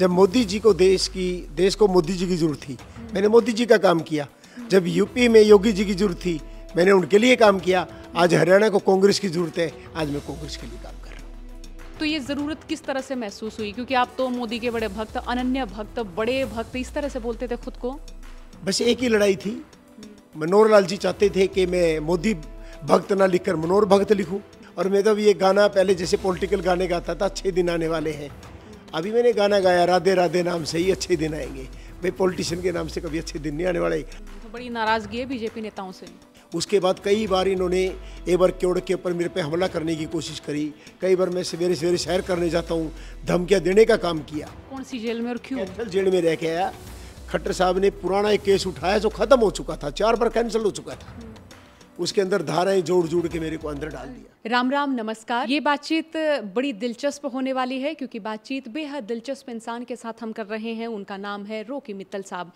जब मोदी जी को देश की देश को मोदी जी की जरूरत थी मैंने मोदी जी का काम किया जब यूपी में योगी जी की जरूरत थी मैंने उनके लिए काम किया आज हरियाणा को कांग्रेस की जरूरत है आज मैं कांग्रेस के लिए काम कर रहा हूँ तो ये ज़रूरत किस तरह से महसूस हुई क्योंकि आप तो मोदी के बड़े भक्त अनन्य भक्त बड़े भक्त इस तरह से बोलते थे खुद को बस एक ही लड़ाई थी मनोहर लाल जी चाहते थे कि मैं मोदी भक्त ना लिखकर मनोहर भक्त लिखूं और मैं तो ये गाना पहले जैसे पॉलिटिकल गाने गाता था अच्छे दिन आने वाले हैं अभी मैंने गाना गाया राधे राधे नाम से ही अच्छे दिन आएंगे भाई पॉलिटिशियन के नाम से कभी अच्छे दिन नहीं आने वाले तो बड़ी नाराजगी है बीजेपी नेताओं से उसके बाद कई बार इन्होंने एक बार क्योड़ के ऊपर मेरे पे हमला करने की कोशिश करी कई बार मैं सवेरे सवेरे सैर करने जाता हूँ धमकियाँ देने का काम किया कौन सी जेल में और क्यों जेल में रह के आया खट्टर साहब ने पुराना एक केस उठाया जो ख़त्म हो चुका था चार बार कैंसिल हो चुका था हम्म। उसके अंदर धाराएं जोड़ जोड़ के मेरे को अंदर डाल दिया राम राम नमस्कार ये बातचीत बड़ी दिलचस्प होने वाली है क्योंकि बातचीत बेहद दिलचस्प इंसान के साथ हम कर रहे हैं उनका नाम है रोकी मित्तल साहब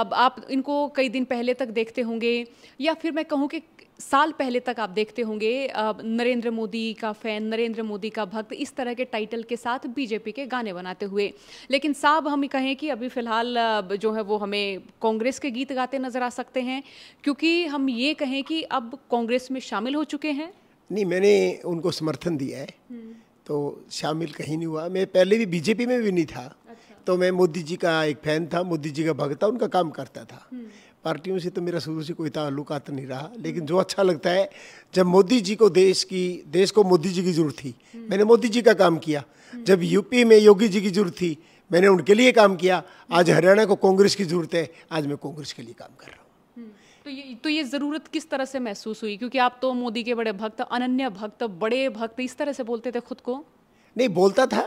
अब आप इनको कई दिन पहले तक देखते होंगे या फिर मैं कहूँ कि साल पहले तक आप देखते होंगे नरेंद्र मोदी का फैन नरेंद्र मोदी का भक्त इस तरह के टाइटल के साथ बीजेपी के गाने बनाते हुए लेकिन साहब हम कहें कि अभी फ़िलहाल जो है वो हमें कांग्रेस के गीत गाते नज़र आ सकते हैं क्योंकि हम ये कहें कि अब कांग्रेस में शामिल हो चुके हैं नहीं मैंने उनको समर्थन दिया है हम्म। तो शामिल कहीं नहीं हुआ मैं पहले भी बीजेपी में भी नहीं था अच्छा। तो मैं मोदी जी का एक फैन था मोदी जी का भक्त था उनका काम करता था हम्म। पार्टियों से तो मेरा शुरू से कोई ताल्लुकात नहीं रहा लेकिन जो अच्छा लगता है जब मोदी जी को देश की देश को मोदी जी की जरूरत थी हम्म। मैंने मोदी जी का काम किया जब यूपी में योगी जी की जरूरत थी मैंने उनके लिए काम किया आज हरियाणा को कांग्रेस की जरूरत है आज मैं कांग्रेस के लिए काम कर रहा हूँ तो ये तो ये ज़रूरत किस तरह से महसूस हुई क्योंकि आप तो मोदी के बड़े भक्त अनन्य भक्त बड़े भक्त इस तरह से बोलते थे खुद को नहीं बोलता था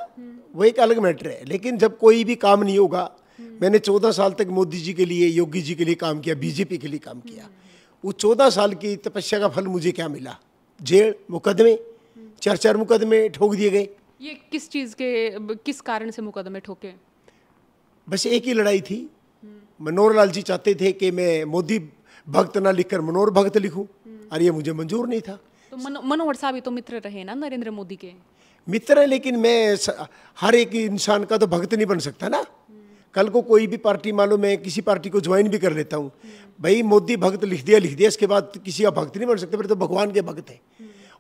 वो एक अलग मैटर है लेकिन जब कोई भी काम नहीं होगा मैंने चौदह साल तक मोदी जी के लिए योगी जी के लिए काम किया बीजेपी के लिए काम किया वो चौदह साल की तपस्या का फल मुझे क्या मिला जेल मुकदमे चार चार मुकदमे ठोक दिए गए ये किस चीज़ के किस कारण से मुकदमे ठोके बस एक ही लड़ाई थी मनोहर लाल जी चाहते थे कि मैं मोदी भक्त ना लिखकर मनोहर भक्त लिखूं और हम्म। ये मुझे मंजूर नहीं था तो मन, मनोहर साहब तो मित्र रहे ना नरेंद्र मोदी के मित्र है लेकिन मैं हर एक इंसान का तो भक्त नहीं बन सकता ना हम्म। कल को कोई भी पार्टी मान लो मैं किसी पार्टी को ज्वाइन भी कर लेता हूँ हम्म। भाई मोदी भक्त लिख दिया लिख दिया इसके बाद किसी का भक्त नहीं बन सकते मेरे तो भगवान के भक्त हैं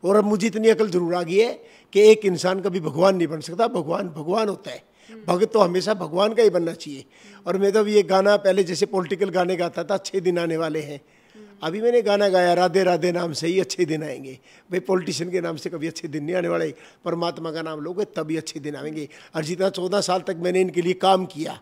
और अब मुझे इतनी अकल जरूर आ गई है कि एक इंसान कभी भगवान नहीं बन सकता भगवान भगवान होता है भगत तो हमेशा भगवान का ही बनना चाहिए और मैं तो अभी ये गाना पहले जैसे पॉलिटिकल गाने गाता था अच्छे दिन आने वाले हैं अभी मैंने गाना गाया राधे राधे नाम से ही अच्छे दिन आएंगे भाई पॉलिटिशियन के नाम से कभी अच्छे दिन नहीं आने वाले परमात्मा का नाम लोगे तभी अच्छे दिन आएंगे और जितना चौदह साल तक मैंने इनके लिए काम किया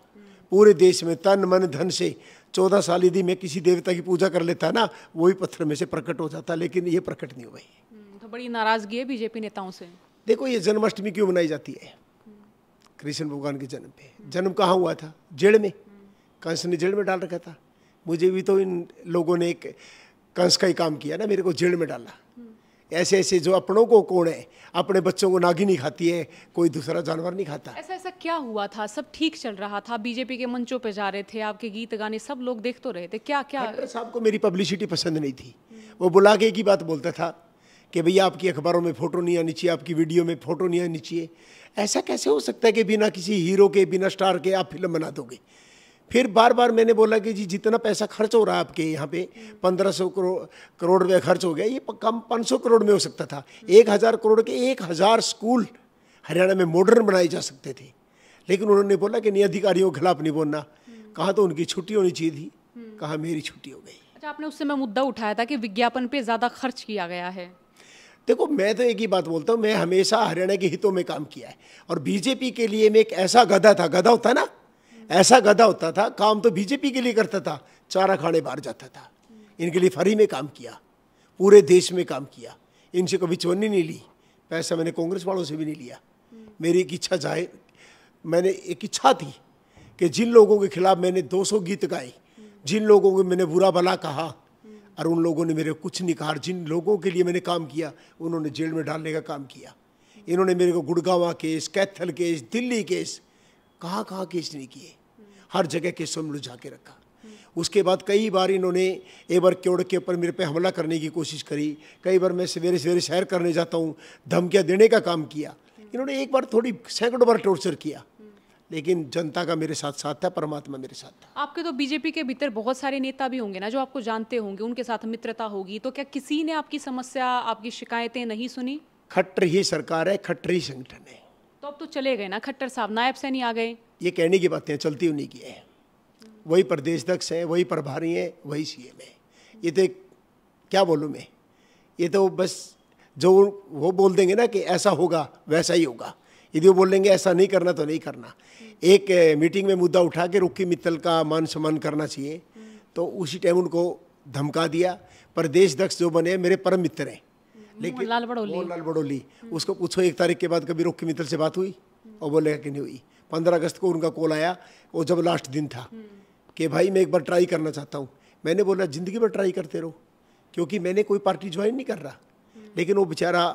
पूरे देश में तन मन धन से चौदह साल यदि मैं किसी देवता की पूजा कर लेता ना वही पत्थर में से प्रकट हो जाता लेकिन ये प्रकट नहीं हुआ हम्म, तो बड़ी नाराजगी है बीजेपी नेताओं से देखो ये जन्माष्टमी क्यों मनाई जाती है कृष्ण भगवान के जन्म पे जन्म कहाँ हुआ था जेड़ में कंस ने जेड़ में डाल रखा था मुझे भी तो इन लोगों ने एक कंस का ही काम किया ना मेरे को जेड़ में डाला ऐसे ऐसे जो अपनों को कोण है अपने बच्चों को नागी नहीं खाती है कोई दूसरा जानवर नहीं खाता ऐसा ऐसा क्या हुआ था सब ठीक चल रहा था बीजेपी के मंचों पे जा रहे थे आपके गीत गाने सब लोग देख तो रहे थे क्या क्या साहब को मेरी पब्लिसिटी पसंद नहीं थी वो बुला के एक ही बात बोलता था कि भैया आपकी अखबारों में फ़ोटो नहीं आनी चाहिए आपकी वीडियो में फ़ोटो नहीं आनी चाहिए ऐसा कैसे हो सकता है कि बिना किसी हीरो के बिना स्टार के आप फिल्म बना दोगे फिर बार बार मैंने बोला कि जी जितना पैसा खर्च हो रहा है आपके यहाँ पे पंद्रह सौ करो, करोड़ रुपये खर्च हो गया ये कम पाँच सौ करोड़ में हो सकता था एक हज़ार करोड़ के एक हज़ार स्कूल हरियाणा में मॉडर्न बनाए जा सकते थे लेकिन उन्होंने बोला कि नहीं अधिकारियों के खिलाफ नहीं बोलना कहाँ तो उनकी छुट्टी होनी चाहिए थी कहाँ मेरी छुट्टी हो गई अच्छा आपने उस समय मुद्दा उठाया था कि विज्ञापन पे ज़्यादा खर्च किया गया है देखो मैं तो एक ही बात बोलता हूँ मैं हमेशा हरियाणा के हितों में काम किया है और बीजेपी के लिए मैं एक ऐसा गधा था गधा होता ना ऐसा गधा होता था काम तो बीजेपी के लिए करता था चारा खाने बाहर जाता था इनके लिए फरी में काम किया पूरे देश में काम किया इनसे कभी चोनी नहीं ली पैसा मैंने कांग्रेस वालों से भी नहीं लिया मेरी एक इच्छा जाहिर मैंने एक इच्छा थी कि जिन लोगों के खिलाफ मैंने 200 गीत गाए जिन लोगों को मैंने बुरा भला कहा और उन लोगों ने मेरे कुछ नहीं कहा जिन लोगों के लिए मैंने काम किया उन्होंने जेल में डालने का काम किया इन्होंने मेरे को Gurgaon case Kaithal case Delhi case कहाँ कहाँ केस नहीं किए हर जगह केसों में लुझा के रखा उसके बाद कई बार इन्होंने एक बार क्योड़ के ऊपर मेरे पे हमला करने की कोशिश करी कई बार मैं सवेरे सवेरे सैर करने जाता हूँ धमकियाँ देने का काम किया इन्होंने एक बार थोड़ी सैकड़ों बार टॉर्चर किया लेकिन जनता का मेरे साथ साथ था परमात्मा मेरे साथ था आपके तो बीजेपी के भीतर बहुत सारे नेता भी होंगे ना जो आपको जानते होंगे उनके साथ मित्रता होगी तो क्या किसी ने आपकी समस्या आपकी शिकायतें नहीं सुनी खट्टर ही सरकार है खट्टर ही संगठन है तो अब तो चले गए ना खट्टर साहब नायब सैनी आ गए ये कहने की बातें चलती उन्हीं की है वही प्रदेश अध्यक्ष है वही प्रभारी है वही सी एम है ये तो क्या बोलू मैं ये तो बस जो वो बोल देंगे ना कि ऐसा होगा वैसा ही होगा यदि वो बोलेंगे ऐसा नहीं करना तो नहीं करना एक मीटिंग में मुद्दा उठा के रुखी मित्तल का मान सम्मान करना चाहिए तो उसी टाइम उनको धमका दिया प्रदेश अध्यक्ष जो बने मेरे परम मित्र हैं लेकिन लाल बड़ोली लाल बड़ोली उसको पूछो एक तारीख के बाद कभी रुखी मित्तल से बात हुई और बोलेगा कि नहीं हुई पंद्रह अगस्त को उनका कॉल आया वो जब लास्ट दिन था कि भाई मैं एक बार ट्राई करना चाहता हूँ मैंने बोला ज़िंदगी भर ट्राई करते रहो क्योंकि मैंने कोई पार्टी ज्वाइन नहीं कर रहा लेकिन वो बेचारा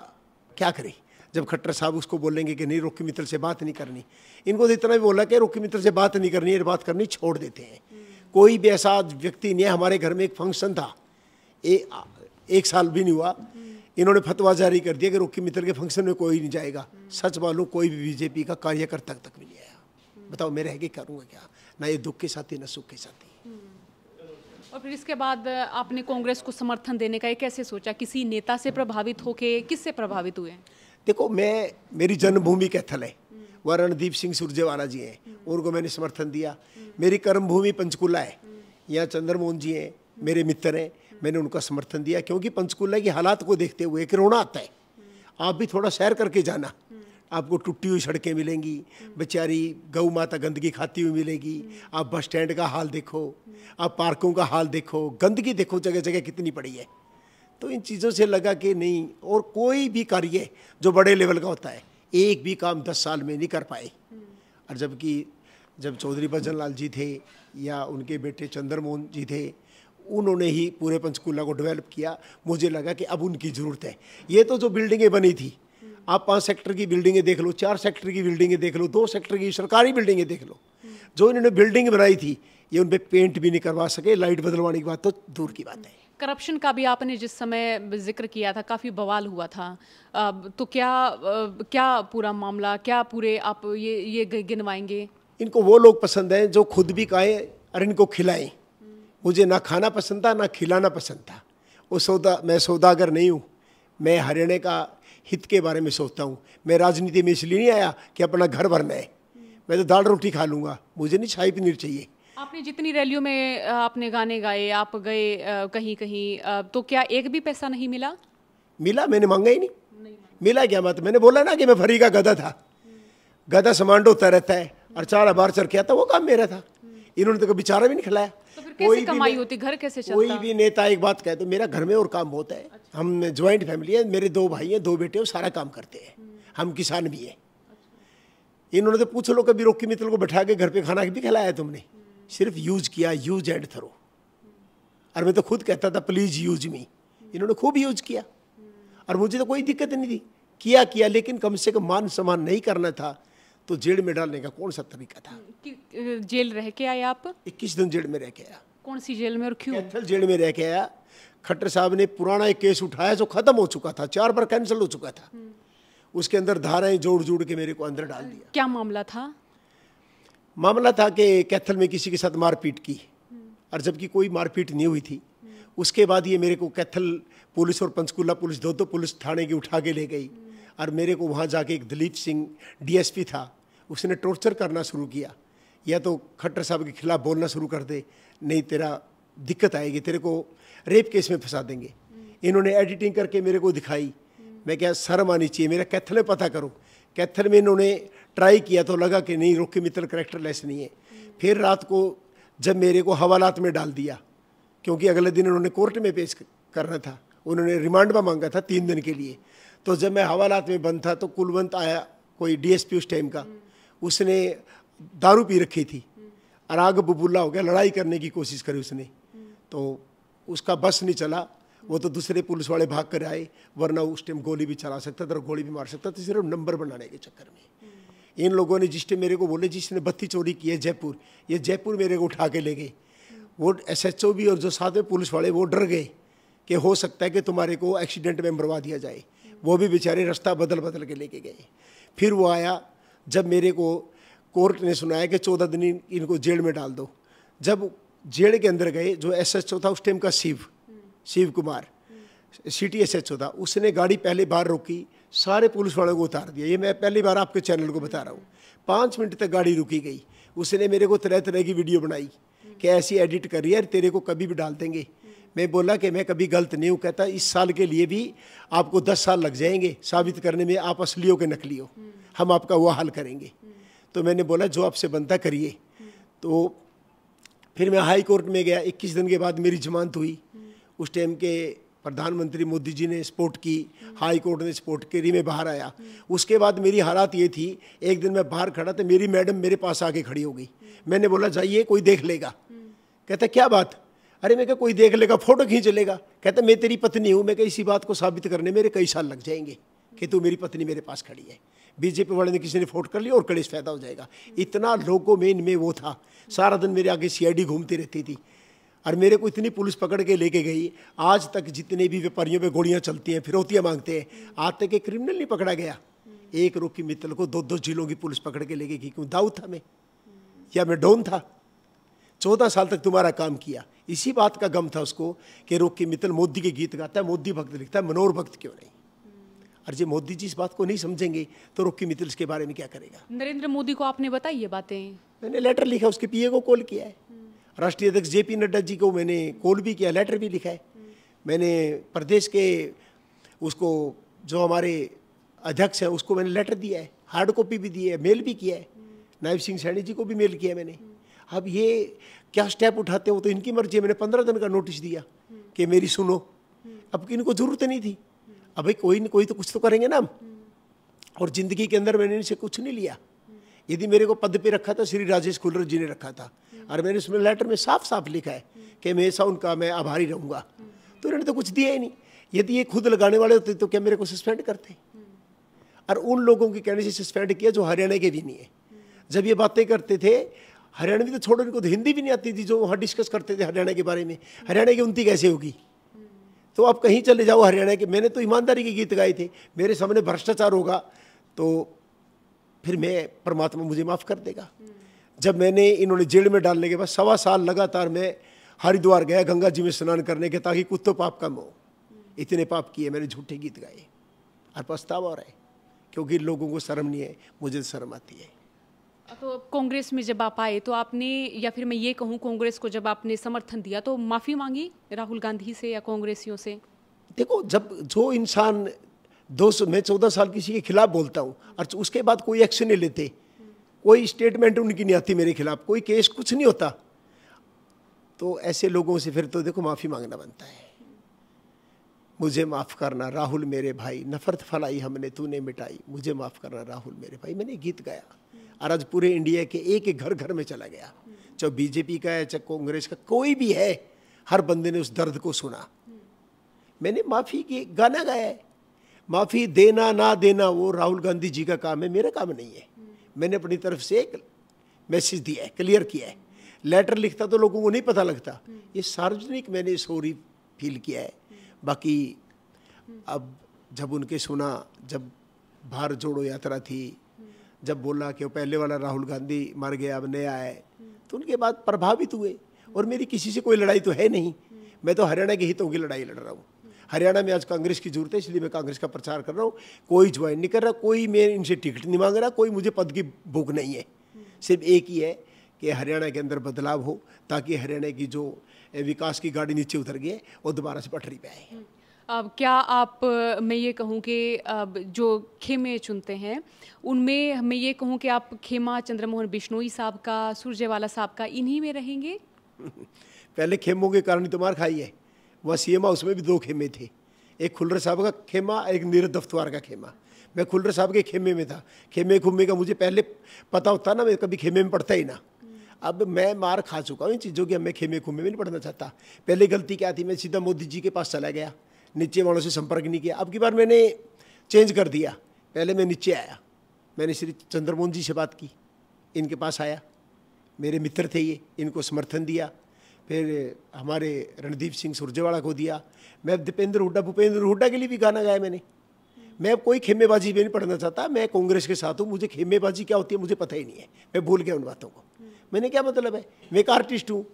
क्या करे जब खट्टर साहब उसको बोलेंगे कि नहीं रोकी मित्र से बात नहीं करनी इनको तो इतना भी बोला कि रोकी मित्र से बात नहीं करनी ये बात करनी छोड़ देते हैं कोई भी ऐसा व्यक्ति नहीं हमारे घर में एक फंक्शन था ए, एक साल भी नहीं हुआ इन्होंने फतवा जारी कर दिया कि रोकी मित्र के फंक्शन में कोई नहीं जाएगा सच मालूम कोई भी बीजेपी का कार्यकर्ता तक भी नहीं आया बताओ मैं रह के करूँगा क्या ना ये दुख के साथी ना सुख के साथ और फिर इसके बाद आपने कांग्रेस को समर्थन देने का ये कैसे सोचा किसी नेता से प्रभावित होके किससे प्रभावित हुए हैं देखो मैं मेरी जन्मभूमि कैथल है वह रणदीप सिंह सुरजेवाला जी हैं हम्म। उनको मैंने समर्थन दिया हम्म। मेरी कर्मभूमि पंचकूला है हम्म। यहाँ चंद्रमोहन जी हैं मेरे मित्र हैं मैंने उनका समर्थन दिया क्योंकि पंचकूला की हालात को देखते हुए एक रोना आता है आप भी थोड़ा सैर करके जाना आपको टूटी हुई सड़कें मिलेंगी बेचारी गऊ माता गंदगी खाती हुई मिलेगी आप बस स्टैंड का हाल देखो आप पार्कों का हाल देखो गंदगी देखो जगह जगह कितनी पड़ी है तो इन चीज़ों से लगा कि नहीं और कोई भी कार्य जो बड़े लेवल का होता है एक भी काम दस साल में नहीं कर पाए और जबकि जब चौधरी भजन लाल जी थे या उनके बेटे चंद्र मोहन जी थे उन्होंने ही पूरे पंचकूला को डेवलप किया मुझे लगा कि अब उनकी ज़रूरत है ये तो जो बिल्डिंगें बनी थी आप पाँच सेक्टर की बिल्डिंगें देख लो चार सेक्टर की बिल्डिंगें देख लो दो सेक्टर की सरकारी बिल्डिंगें देख लो जो इन्होंने बिल्डिंग बनाई थी ये उन पर पेंट भी नहीं करवा सके लाइट बदलवाने की बात तो दूर की बात है करप्शन का भी आपने जिस समय जिक्र किया था काफ़ी बवाल हुआ था तो क्या क्या पूरा मामला क्या पूरे आप ये ये गिनवाएंगे इनको वो लोग पसंद हैं जो खुद भी कहे और इनको खिलाएं मुझे ना खाना पसंद था ना खिलाना पसंद था वो सौदा मैं सौदागर नहीं हूँ मैं हरियाणा का हित के बारे में सोचता हूँ मैं राजनीति में इसलिए नहीं आया कि अपना घर भरना है मैं तो दाल रोटी खा लूँगा मुझे नहीं छाई पनीर चाहिए आपने जितनी रैलियों में आपने गाने गाए आप गए कहीं कहीं तो क्या एक भी पैसा नहीं मिला मिला मैंने मांगा ही नहीं, नहीं मिला क्या मत मैंने बोला ना कि मैं फरी का गधा था हम्म। गधा सामान ढोता रहता है और चारा बार चर किया था वो काम मेरा था हम्म। इन्होंने तो कभी चारा भी नहीं खिलाया तो कोई कमाई होती घर कैसे चलता? कोई भी नेता एक बात कहे तो मेरा घर में और काम होता है अच्छा। हम ज्वाइंट फैमिली है मेरे दो भाई हैं दो बेटे हैं सारा काम करते हैं हम्म। हम किसान भी हैं अच्छा। इन्होंने तो पूछ लो कभी रोकी मित्र को बैठा के घर पे खाना भी खिलाया तुमने सिर्फ यूज किया यूज एंड थ्रो और मैं तो खुद कहता था प्लीज यूज मी इन्होंने खूब यूज किया और मुझे तो कोई दिक्कत नहीं थी किया किया लेकिन कम से कम मान सम्मान नहीं करना था तो जेल में डालने का कौन सा तरीका था जेल रह के आए आप इक्कीस दिन जेल में रह के आया कौन सी जेल में और क्यों कैथल जेल में रह के आया खट्टर साहब ने पुराना एक केस उठाया जो खत्म हो चुका था चार बार कैंसिल हो चुका था हम्म। उसके अंदर धाराएं जोड़ जोड़ के मेरे को अंदर डाल दिया क्या मामला था मामला था कि कैथल में किसी के साथ मारपीट की हम्म। और जबकि कोई मारपीट नहीं हुई थी हम्म। उसके बाद ये मेरे को कैथल पुलिस और पंचकूला पुलिस दो दो पुलिस थाने की उठा के ले गई हम्म। और मेरे को वहाँ जाके एक दिलीप सिंह डीएसपी था उसने टॉर्चर करना शुरू किया या तो खट्टर साहब के खिलाफ बोलना शुरू कर दे नहीं तेरा दिक्कत आएगी तेरे को रेप केस में फंसा देंगे इन्होंने एडिटिंग करके मेरे को दिखाई मैं क्या शर्म आनी चाहिए मेरा कैथल में पता करो कैथल में इन्होंने ट्राई किया तो लगा कि नहीं मित्र मित्तल लेस नहीं है फिर रात को जब मेरे को हवालात में डाल दिया क्योंकि अगले दिन उन्होंने कोर्ट में पेश करना था उन्होंने रिमांड में मांगा था तीन दिन के लिए तो जब मैं हवालात में बंद था तो कुलवंत आया कोई पी उस टाइम का उसने दारू पी रखी थी अराग बबूला हो गया लड़ाई करने की कोशिश करी उसने तो उसका बस नहीं चला वो तो दूसरे पुलिस वाले भाग कर आए वरना उस टाइम गोली भी चला सकता था और गोली भी मार सकता था सिर्फ नंबर बनाने के चक्कर में इन लोगों ने जिसने मेरे को बोले जिसने बत्ती चोरी की है जयपुर ये जयपुर मेरे को उठा के ले गए वो एसएचओ भी और जो साथ में पुलिस वाले वो डर गए कि हो सकता है कि तुम्हारे को एक्सीडेंट में मरवा दिया जाए वो भी बेचारे रास्ता बदल बदल के लेके गए फिर वो आया जब मेरे को कोर्ट ने सुनाया कि चौदह दिन इनको जेल में डाल दो जब जेल के अंदर गए जो एसएचओ था उस टाइम का शिव शिव कुमार सिटी एसएचओ था उसने गाड़ी पहले बाहर रोकी सारे पुलिस वालों को उतार दिया ये मैं पहली बार आपके चैनल को बता रहा हूँ पाँच मिनट तक गाड़ी रुकी गई उसने मेरे को तरह तरह की वीडियो बनाई कि ऐसी एडिट करी है तेरे को कभी भी डाल देंगे मैं बोला कि मैं कभी गलत नहीं हूँ कहता इस साल के लिए भी आपको दस साल लग जाएंगे साबित करने में आप असली हो के नकली हो हम आपका वह हल करेंगे तो मैंने बोला जो आपसे बनता करिए तो फिर मैं हाई कोर्ट में गया इक्कीस दिन के बाद मेरी जमानत हुई उस टाइम के प्रधानमंत्री मोदी जी ने सपोर्ट की हाई कोर्ट ने सपोर्ट करी मैं बाहर आया उसके बाद मेरी हालात ये थी एक दिन मैं बाहर खड़ा तो मेरी मैडम मेरे पास आके खड़ी हो गई मैंने बोला जाइए कोई देख लेगा कहता क्या बात अरे मैं क्या कोई देख लेगा फोटो खींच लेगा कहता मैं तेरी पत्नी हूँ मैं कह इसी बात को साबित करने मेरे कई साल लग जाएंगे कि तू मेरी पत्नी मेरे पास खड़ी है बीजेपी वाले ने किसी ने फोट कर लिया और कलेश फायदा हो जाएगा इतना लोगों में इनमें वो था सारा दिन मेरे आगे सीआईडी घूमती रहती थी और मेरे को इतनी पुलिस पकड़ के लेके गई आज तक जितने भी व्यापारियों पे गोलियां चलती हैं फिरौतियाँ मांगते हैं आज तक एक क्रिमिनल नहीं पकड़ा गया एक रोकी मित्तल को दो दो जिलों की पुलिस पकड़ के लेके गई क्यों दाऊ था मैं या मैं डोन था चौदह साल तक तुम्हारा काम किया इसी बात का गम था उसको कि रोकी मित्तल मोदी के गीत गाता है मोदी भक्त लिखता है मनोहर भक्त क्यों नहीं और जी मोदी जी इस बात को नहीं समझेंगे तो रोकी मित्तल इसके बारे में क्या करेगा नरेंद्र मोदी को आपने बताई ये बातें मैंने लेटर लिखा उसके पीए को कॉल किया है राष्ट्रीय अध्यक्ष जे पी नड्डा जी को मैंने कॉल भी किया लेटर भी लिखा है मैंने प्रदेश के उसको जो हमारे अध्यक्ष हैं उसको मैंने लेटर दिया है हार्ड कॉपी भी दी है मेल भी किया है नायब सिंह सैनी जी को भी मेल किया मैंने अब ये क्या स्टेप उठाते हो तो इनकी मर्जी है मैंने पंद्रह दिन का नोटिस दिया कि मेरी सुनो अब इनको ज़रूरत नहीं थी अब कोई ना कोई तो कुछ तो करेंगे ना हम और ज़िंदगी के अंदर मैंने इनसे कुछ नहीं लिया यदि मेरे को पद पे रखा था श्री राजेश कुलर जी ने रखा था और मैंने उसमें लेटर में साफ साफ लिखा है कि हमेशा उनका मैं आभारी रहूँगा तो उन्होंने तो कुछ दिया ही नहीं यदि ये खुद लगाने वाले होते तो क्या मेरे को सस्पेंड करते और उन लोगों के कहने से सस्पेंड किया जो हरियाणा के भी नहीं है जब ये बातें करते थे हरियाणा भी तो छोड़ो इनको तो हिंदी भी नहीं आती थी जो वहाँ डिस्कस करते थे हरियाणा के बारे में हरियाणा की उन्नति कैसे होगी तो आप कहीं चले जाओ हरियाणा के मैंने तो ईमानदारी के गीत गाए थे मेरे सामने भ्रष्टाचार होगा तो फिर मैं परमात्मा मुझे माफ़ कर देगा जब मैंने इन्होंने जेल में डालने के बाद सवा साल लगातार मैं हरिद्वार गया गंगा जी में स्नान करने के ताकि कुत्तों पाप कम हो इतने पाप किए मैंने झूठे गीत गाए और पछतावा रहे क्योंकि लोगों को शर्म नहीं है मुझे शर्म आती है तो कांग्रेस में जब आप आए तो आपने या फिर मैं ये कहूँ कांग्रेस को जब आपने समर्थन दिया तो माफ़ी मांगी राहुल गांधी से या कांग्रेसियों से देखो जब जो इंसान दो मैं चौदह साल किसी के खिलाफ बोलता हूँ और उसके बाद कोई एक्शन नहीं लेते कोई स्टेटमेंट उनकी नहीं आती मेरे खिलाफ कोई केस कुछ नहीं होता तो ऐसे लोगों से फिर तो देखो माफ़ी मांगना बनता है मुझे माफ़ करना राहुल मेरे भाई नफ़रत फैलाई हमने तूने मिटाई मुझे माफ़ करना राहुल मेरे भाई मैंने गीत गाया और आज पूरे इंडिया के एक एक घर घर में चला गया चाहे बीजेपी का है चाहे कांग्रेस का कोई भी है हर बंदे ने उस दर्द को सुना मैंने माफ़ी की गाना गाया है माफ़ी देना ना देना वो राहुल गांधी जी का काम है मेरा काम नहीं है मैंने अपनी तरफ से एक मैसेज दिया है क्लियर किया है लेटर लिखता तो लोगों को नहीं पता लगता ये सार्वजनिक मैंने सोरी फील किया है बाकी अब जब उनके सुना जब भारत जोड़ो यात्रा थी जब बोला कि वो पहले वाला राहुल गांधी मर गया अब नया है तो उनके बाद प्रभावित हुए और मेरी किसी से कोई लड़ाई तो है नहीं मैं तो हरियाणा के हितों की लड़ाई लड़ रहा हूँ हरियाणा में आज कांग्रेस की जरूरत है इसलिए मैं कांग्रेस का प्रचार कर रहा हूँ कोई ज्वाइन नहीं कर रहा कोई मैं इनसे टिकट नहीं मांग रहा कोई मुझे पद की भूख नहीं है सिर्फ एक ही है कि हरियाणा के अंदर बदलाव हो ताकि हरियाणा की जो विकास की गाड़ी नीचे उतर गई है वो दोबारा से पटरी पे आए अब क्या आप मैं ये कहूँ कि अब जो खेमे चुनते हैं उनमें मैं ये कहूँ कि आप खेमा चंद्रमोहन बिश्नोई साहब का सुरजेवाला साहब का इन्हीं में रहेंगे पहले खेमों के कारण तुम्हार तो खाई है वह सी उसमें भी दो खेमे थे एक खुलर साहब का खेमा एक नीरज दफ्तवार का खेमा मैं खुलर साहब के खेमे में था खेमे खुमे का मुझे पहले पता होता ना मैं कभी खेमे में पढ़ता ही ना अब मैं मार खा चुका हूँ इन चीज़ों की अब मैं खेमे खुमे में नहीं पढ़ना चाहता पहले गलती क्या थी मैं सीधा मोदी जी के पास चला गया नीचे वालों से संपर्क नहीं किया अब की बार मैंने चेंज कर दिया पहले मैं नीचे आया मैंने श्री चंद्रमोहन जी से बात की इनके पास आया मेरे मित्र थे ये इनको समर्थन दिया फिर हमारे रणदीप सिंह सुरजेवाला को दिया मैं दीपेंद्र हुड्डा भूपेंद्र हुड्डा के लिए भी गाना गाया मैंने मैं कोई खेमेबाजी भी नहीं पढ़ना चाहता मैं कांग्रेस के साथ हूँ मुझे खेमेबाजी क्या होती है मुझे पता ही नहीं है मैं भूल गया उन बातों को मैंने क्या मतलब है मैं एक आर्टिस्ट हूँ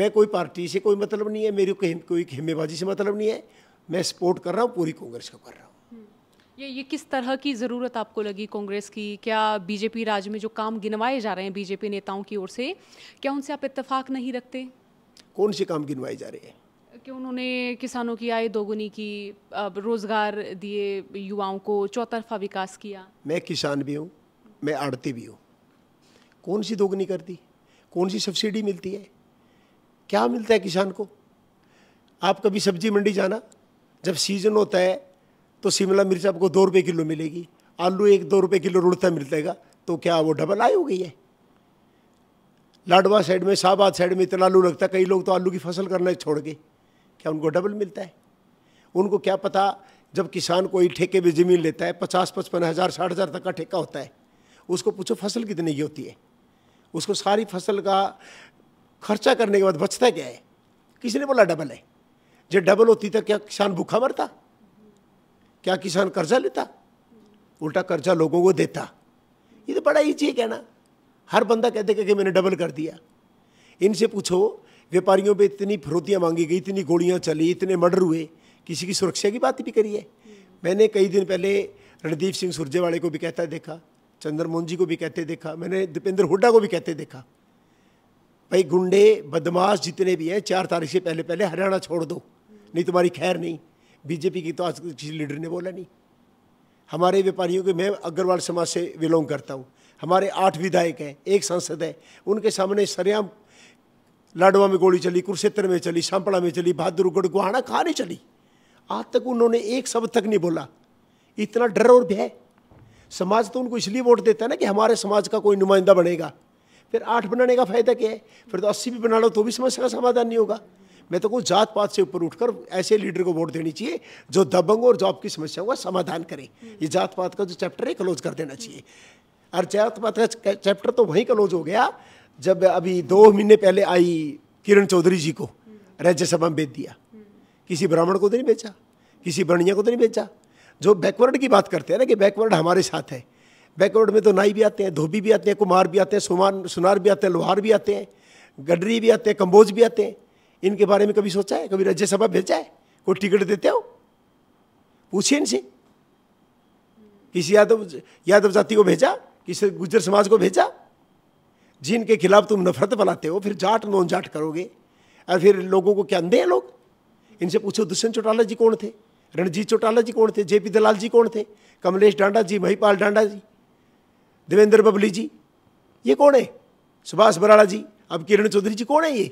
मैं कोई पार्टी से कोई मतलब नहीं है मेरी कोई खेमेबाजी से मतलब नहीं है मैं सपोर्ट कर रहा हूँ पूरी कांग्रेस को कर रहा हूँ हम्म। ये ये किस तरह की ज़रूरत आपको लगी कांग्रेस की क्या बीजेपी राज्य में जो काम गिनवाए जा रहे हैं बीजेपी नेताओं की ओर से क्या उनसे आप इत्तेफाक नहीं रखते कौन से काम गिनवाए जा रहे हैं कि उन्होंने किसानों की आय दोगुनी की रोजगार दिए युवाओं को चौतरफा विकास किया मैं किसान भी हूँ मैं आड़ती भी हूँ कौन सी दोगुनी कर दी कौन सी सब्सिडी मिलती है क्या मिलता है किसान को आप कभी सब्जी मंडी जाना जब सीजन होता है तो शिमला मिर्च आपको दो रुपये किलो मिलेगी आलू एक दो रुपये किलो रुड़ता मिलतेगा तो क्या वो डबल आय हो गई है लाडवा साइड में शाहबाद साइड में इतना आलू लगता है कई लोग तो आलू की फसल करना छोड़ गए क्या उनको डबल मिलता है उनको क्या पता जब किसान कोई ठेके पर ज़मीन लेता है पचास पचपन हज़ार साठ हज़ार तक का ठेका होता है उसको पूछो फसल कितने की होती है उसको सारी फसल का खर्चा करने के बाद बचता क्या है किसी ने बोला डबल है जब डबल होती तो क्या किसान भूखा मरता क्या किसान कर्जा लेता उल्टा कर्जा लोगों को देता ये तो बड़ा ईजी है कहना हर बंदा कहते कहते मैंने डबल कर दिया इनसे पूछो व्यापारियों पे इतनी फरोतियाँ मांगी गई इतनी गोलियाँ चली इतने मर्डर हुए किसी की सुरक्षा की बात भी करी है मैंने कई दिन पहले रणदीप सिंह सुरजेवाले को भी कहता देखा चंद्रमोहन जी को भी कहते देखा मैंने दीपेंद्र हुड्डा को भी कहते देखा भाई गुंडे बदमाश जितने भी हैं चार तारीख से पहले पहले हरियाणा छोड़ दो नहीं तुम्हारी खैर नहीं बीजेपी की तो आज किसी लीडर ने बोला नहीं हमारे व्यापारियों के मैं अग्रवाल समाज से बिलोंग करता हूँ हमारे आठ विधायक हैं एक सांसद है उनके सामने सरेआम लाडवा में गोली चली कुरुक्षेत्र में चली सांपड़ा में चली बहादुरगढ़ गुहाड़ा कहाँ नहीं चली आज तक उन्होंने एक शब्द तक नहीं बोला इतना डर और भय समाज तो उनको इसलिए वोट देता है ना कि हमारे समाज का कोई नुमाइंदा बनेगा फिर आठ बनाने का फायदा क्या है फिर तो अस्सी भी बना लो तो भी समस्या का समाधान नहीं होगा मैं तो कहूँ जात पात से ऊपर उठकर ऐसे लीडर को वोट देनी चाहिए जो दबंग और जॉब की समस्याओं का समाधान करें ये जात पात का जो चैप्टर है क्लोज कर देना चाहिए और चैतमत तो का चैप्टर तो वहीं क्लोज हो गया जब अभी दो महीने पहले आई किरण चौधरी जी को राज्यसभा में बेच दिया किसी ब्राह्मण को तो नहीं बेचा किसी ब्रणिया को तो नहीं बेचा जो बैकवर्ड की बात करते हैं ना कि बैकवर्ड हमारे साथ है बैकवर्ड में तो नाई भी आते हैं धोबी भी आते हैं कुमार भी आते हैं सुमार सुनार भी आते हैं लोहार भी आते हैं गडरी भी आते हैं कंबोज भी आते हैं इनके बारे में कभी सोचा है कभी राज्यसभा भेजा है कोई टिकट देते हो पूछिए इनसे किसी यादव यादव जाति को भेजा किसी गुजर समाज को भेजा जिनके खिलाफ तुम नफरत बनाते हो फिर जाट नॉन जाट करोगे और फिर लोगों को क्या अंधे हैं लोग इनसे पूछो दुष्यंत चौटाला जी कौन थे रणजीत चौटाला जी कौन थे जेपी दलाल जी कौन थे कमलेश डांडा जी महिपाल डांडा जी देवेंद्र बबली जी ये कौन है सुभाष बराड़ा जी अब किरण चौधरी जी कौन है ये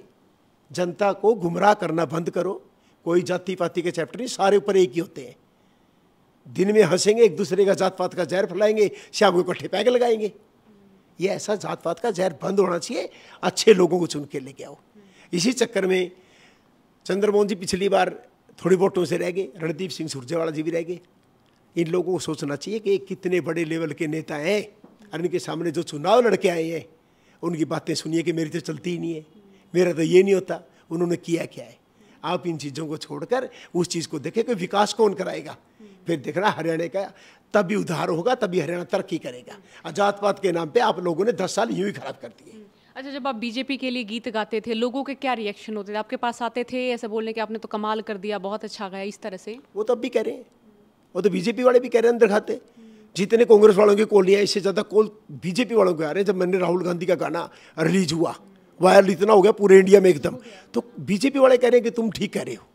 जनता को गुमराह करना बंद करो कोई जाति पाति के चैप्टर नहीं सारे ऊपर एक ही होते हैं दिन में हंसेंगे एक दूसरे का जात पात का जहर फैलाएंगे शाम को इकट्ठे पैग लगाएंगे ये ऐसा जात पात का जहर बंद होना चाहिए अच्छे लोगों को चुन के लेके आओ इसी चक्कर में चंद्रमोहन जी पिछली बार थोड़ी वोटों से रह गए रणदीप सिंह सुरजेवाला जी भी रह गए इन लोगों को सोचना चाहिए कि कितने बड़े लेवल के नेता हैं और इनके सामने जो चुनाव लड़के आए हैं उनकी बातें सुनिए कि मेरी तो चलती ही नहीं है मेरा तो ये नहीं होता उन्होंने किया क्या है आप इन चीज़ों को छोड़कर उस चीज़ को देखें कि विकास कौन कराएगा फिर देखना हरियाणा का तभी उधार होगा तभी हरियाणा तरक्की करेगा आजाद पात के नाम पर आप लोगों ने दस साल यूं ही खराब कर दिए अच्छा जब आप बीजेपी के लिए गीत गाते थे लोगों के क्या रिएक्शन होते थे आपके पास आते थे ऐसे बोलने के आपने तो कमाल कर दिया बहुत अच्छा गया इस तरह से वो तो अब भी कह रहे हैं वो तो बीजेपी वाले भी कह रहे हैं अंदर खाते जितने कांग्रेस वालों के कोल लिया इससे ज़्यादा कोल बीजेपी वालों के आ रहे हैं जब मैंने राहुल गांधी का गाना रिलीज हुआ वायरल तो इतना हो गया पूरे इंडिया में एकदम तो बीजेपी वाले कह रहे हैं कि तुम ठीक कह रहे हो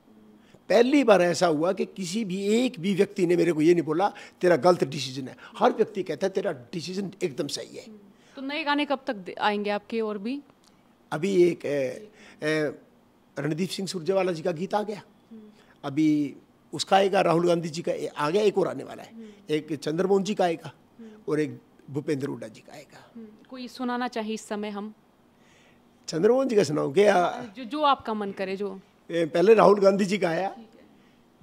पहली बार ऐसा हुआ कि किसी भी एक भी व्यक्ति ने मेरे को ये नहीं बोला तेरा गलत डिसीजन है हर व्यक्ति कहता है तेरा डिसीजन एकदम सही है तो नए गाने कब तक आएंगे आपके और भी अभी एक रणदीप सिंह सुरजेवाला जी का गीत आ गया अभी उसका आएगा राहुल गांधी जी का आ गया एक और आने वाला है एक चंद्रमोहन जी का आएगा और एक भूपेंद्र हुडा जी का आएगा कोई सुनाना चाहिए इस समय हम चंद्रमोहन जी का सुनाओ क्या जो जो आपका मन करे जो पहले राहुल गांधी जी का आया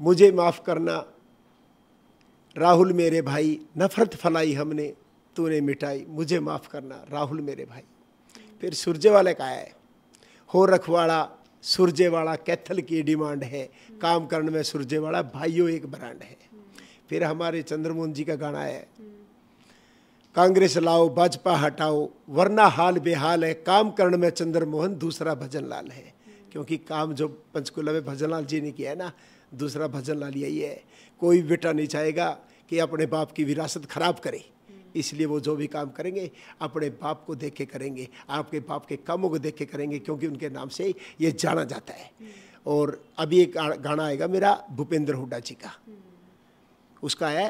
मुझे माफ़ करना राहुल मेरे भाई नफरत फैलाई हमने तूने मिटाई मुझे माफ़ करना राहुल मेरे भाई फिर सुरजेवाला का आया हो रखवाड़ा सुरजेवाड़ा कैथल की डिमांड है काम करने में सुरजेवाड़ा भाइयों एक ब्रांड है फिर हमारे चंद्रमोहन जी का गाना है कांग्रेस लाओ भाजपा हटाओ वरना हाल बेहाल है काम करण में चंद्र मोहन दूसरा भजन लाल है क्योंकि काम जो पंचकुला में भजन लाल जी ने किया है ना दूसरा भजन लाल यही है कोई बेटा नहीं चाहेगा कि अपने बाप की विरासत खराब करे इसलिए वो जो भी काम करेंगे अपने बाप को देख के करेंगे आपके बाप के कामों को देख के करेंगे क्योंकि उनके नाम से ये जाना जाता है और अभी एक गाना आएगा मेरा भूपेंद्र हुड्डा जी का उसका है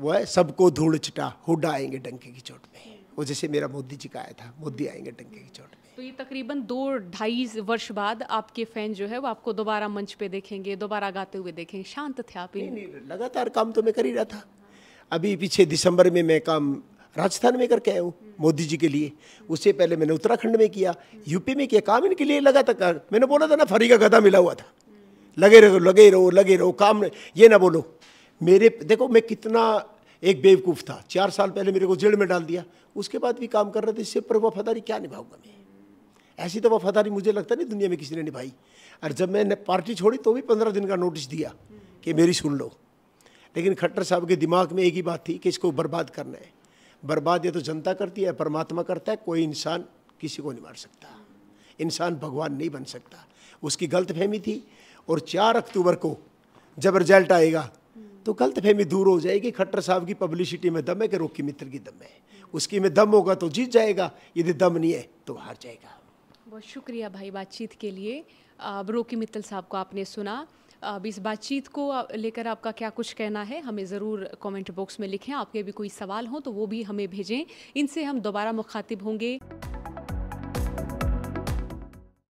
वो है सबको धूल छिटा हुड आएंगे डंके की चोट में वो जैसे मेरा मोदी जी का आया था मोदी आएंगे डंके की चोट में तो ये तकरीबन दो ढाई वर्ष बाद आपके फैन जो है वो आपको दोबारा मंच पे देखेंगे दोबारा गाते हुए देखेंगे शांत थे आप नहीं, नहीं, लगातार काम तो मैं कर ही रहा था अभी पीछे दिसंबर में मैं काम राजस्थान में करके आया हूँ मोदी जी के लिए उससे पहले मैंने उत्तराखंड में किया यूपी में किया काम इनके लिए लगातार मैंने बोला था ना फरी का गधा मिला हुआ था लगे रहो लगे रहो लगे रहो काम ये ना बोलो मेरे देखो मैं कितना एक बेवकूफ़ था चार साल पहले मेरे को जेल में डाल दिया उसके बाद भी काम कर रहे थे इससे पर वफादारी क्या निभाऊंगा मैं ऐसी तो वफादारी मुझे लगता नहीं दुनिया में किसी ने निभाई और जब मैंने पार्टी छोड़ी तो भी पंद्रह दिन का नोटिस दिया कि मेरी सुन लो लेकिन खट्टर साहब के दिमाग में एक ही बात थी कि इसको बर्बाद करना है बर्बाद ये तो जनता करती है परमात्मा करता है कोई इंसान किसी को नहीं मार सकता इंसान भगवान नहीं बन सकता उसकी गलत फहमी थी और चार अक्टूबर को जब रिजल्ट आएगा तो गलत फहमी दूर हो जाएगी खट्टर साहब की पब्लिसिटी में दम है कि रोकी मित्र की दम है उसकी में दम होगा तो जीत जाएगा यदि दम नहीं है तो हार जाएगा बहुत शुक्रिया भाई बातचीत के लिए अब रोकी मित्तल साहब को आपने सुना अब इस बातचीत को लेकर आपका क्या कुछ कहना है हमें ज़रूर कमेंट बॉक्स में लिखें आपके भी कोई सवाल हो तो वो भी हमें भेजें इनसे हम दोबारा मुखातिब होंगे